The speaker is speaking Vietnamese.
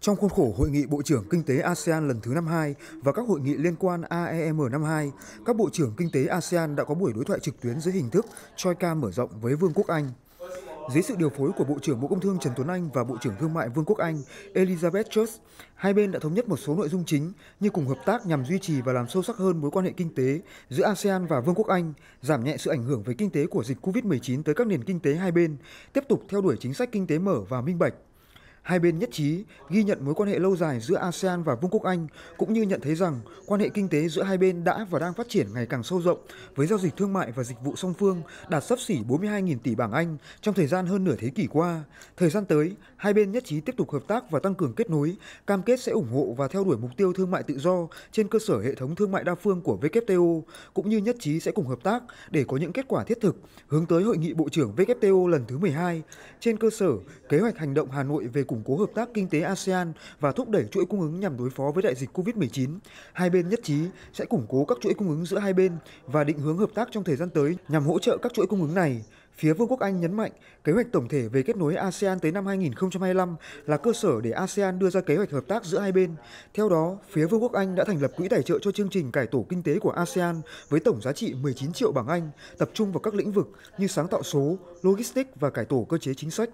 Trong khuôn khổ Hội nghị Bộ trưởng Kinh tế ASEAN lần thứ 52 và các hội nghị liên quan AEM 52, các Bộ trưởng Kinh tế ASEAN đã có buổi đối thoại trực tuyến dưới hình thức Troika mở rộng với Vương quốc Anh. Dưới sự điều phối của Bộ trưởng Bộ Công Thương Trần Tuấn Anh và Bộ trưởng Thương mại Vương quốc Anh Elizabeth Truss, hai bên đã thống nhất một số nội dung chính như cùng hợp tác nhằm duy trì và làm sâu sắc hơn mối quan hệ kinh tế giữa ASEAN và Vương quốc Anh, giảm nhẹ sự ảnh hưởng về kinh tế của dịch COVID-19 tới các nền kinh tế hai bên, tiếp tục theo đuổi chính sách kinh tế mở và minh bạch. Hai bên nhất trí ghi nhận mối quan hệ lâu dài giữa ASEAN và Vương quốc Anh cũng như nhận thấy rằng quan hệ kinh tế giữa hai bên đã và đang phát triển ngày càng sâu rộng với giao dịch thương mại và dịch vụ song phương đạt sấp xỉ 42.000 tỷ bảng Anh trong thời gian hơn nửa thế kỷ qua. Thời gian tới, hai bên nhất trí tiếp tục hợp tác và tăng cường kết nối, cam kết sẽ ủng hộ và theo đuổi mục tiêu thương mại tự do trên cơ sở hệ thống thương mại đa phương của WTO cũng như nhất trí sẽ cùng hợp tác để có những kết quả thiết thực hướng tới hội nghị bộ trưởng WTO lần thứ 12 trên cơ sở kế hoạch hành động Hà Nội về củng cố hợp tác kinh tế ASEAN và thúc đẩy chuỗi cung ứng nhằm đối phó với đại dịch COVID-19. Hai bên nhất trí sẽ củng cố các chuỗi cung ứng giữa hai bên và định hướng hợp tác trong thời gian tới nhằm hỗ trợ các chuỗi cung ứng này. Phía Vương quốc Anh nhấn mạnh, kế hoạch tổng thể về kết nối ASEAN tới năm 2025 là cơ sở để ASEAN đưa ra kế hoạch hợp tác giữa hai bên. Theo đó, phía Vương quốc Anh đã thành lập quỹ tài trợ cho chương trình cải tổ kinh tế của ASEAN với tổng giá trị 19 triệu bảng Anh, tập trung vào các lĩnh vực như sáng tạo số, logistics và cải tổ cơ chế chính sách.